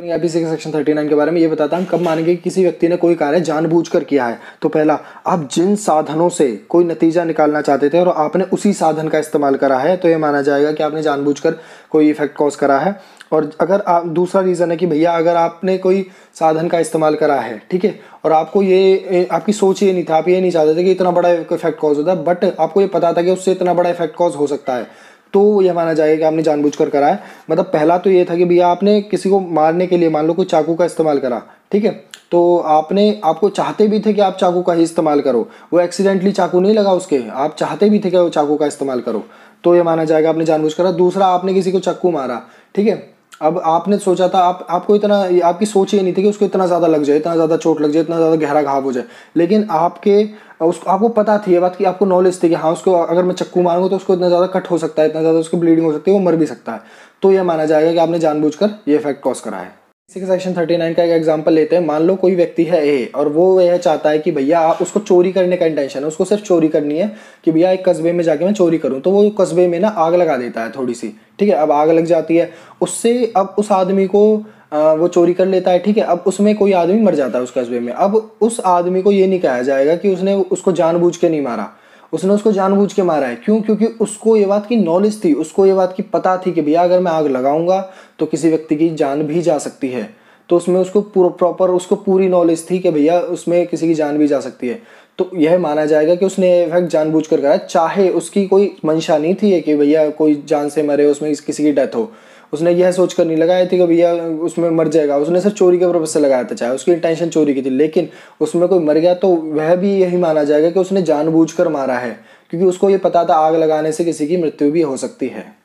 section thirty nine के बारे में ये बताता हम कब मानेंगे कि किसी व्यक्ति ने कोई कार्य जानबूझकर किया है तो पहला आप जिन साधनों से कोई नतीजा निकालना चाहते थे और आपने उसी साधन का इस्तेमाल करा है तो ये माना जाएगा कि आपने जानबूझकर कोई इफेक्ट कॉज करा है और अगर आप दूसरा रीज़न है कि भैया अगर आपने कोई साधन का इस्तेमाल करा है ठीक है और आपको ये आपकी सोच ये नहीं था आप ये नहीं चाहते थे कि इतना बड़ा इफेक्ट कॉज होता बट आपको ये पता था कि उससे इतना बड़ा इफेक्ट कॉज हो सकता है तो ये माना जाएगा कि आपने जानबूझकर करा है मतलब पहला तो ये था कि भैया आपने किसी को मारने के लिए मान लो कोई चाकू का इस्तेमाल करा ठीक है तो आपने आपको चाहते भी थे कि आप चाकू का ही इस्तेमाल करो वो एक्सीडेंटली चाकू नहीं लगा उसके आप चाहते भी थे कि वो चाकू का इस्तेमाल करो तो ये माना जाएगा आपने जानबूझ करा दूसरा आपने किसी को चाकू मारा ठीक है अब आपने सोचा था आप आपको इतना आपकी सोच ये नहीं थी कि उसको इतना ज़्यादा लग जाए इतना ज़्यादा चोट लग जाए इतना ज़्यादा गहरा घाव हो जाए लेकिन आपके उसको आपको पता थी ये बात कि आपको नॉलेज थी कि हाँ उसको अगर मैं चक्कू मारूंगा तो उसको इतना ज़्यादा कट हो सकता है इतना ज़्यादा उसकी ब्लीडिंग हो सकती है वो मर भी सकता है तो यह माना जाएगा कि आपने जानबूझकर ये इफेक्ट कॉज करा है इसी सेक्शन थर्टी नाइन का एक एग्जाम्पल लेते हैं मान लो कोई व्यक्ति है ए और वो यह चाहता है कि भैया उसको चोरी करने का इंटेंशन है उसको सिर्फ चोरी करनी है कि भैया एक कस्बे में जाके मैं चोरी करूँ तो वो कस्बे में ना आग लगा देता है थोड़ी सी ठीक है अब आग लग जाती है उससे अब उस आदमी को वो चोरी कर लेता है ठीक है अब उसमें कोई आदमी मर जाता है उस कस्बे में अब उस आदमी को ये नहीं कहा जाएगा कि उसने उसको जानबूझ के नहीं मारा उसने उसको जानबूझ के मारा है क्यों क्योंकि उसको ये बात की नॉलेज थी उसको ये बात की पता थी कि भैया अगर मैं आग लगाऊंगा तो किसी व्यक्ति की जान भी जा सकती है तो उसमें उसको प्रॉपर उसको पूरी नॉलेज थी कि भैया उसमें किसी की जान भी जा सकती है तो यह माना जाएगा कि उसने इफेक्ट जानबूझ कर कराया चाहे उसकी कोई मंशा नहीं थी कि भैया कोई जान से मरे उसमें किसी की डेथ हो उसने यह सोच कर नहीं लगाया थी कि भैया उसमें मर जाएगा उसने सिर्फ चोरी के पर्पज से लगाया था चाहे उसकी इंटेंशन चोरी की थी लेकिन उसमें कोई मर गया तो वह भी यही माना जाएगा कि उसने जानबूझ कर मारा है क्योंकि उसको ये पता था आग लगाने से किसी की मृत्यु भी हो सकती है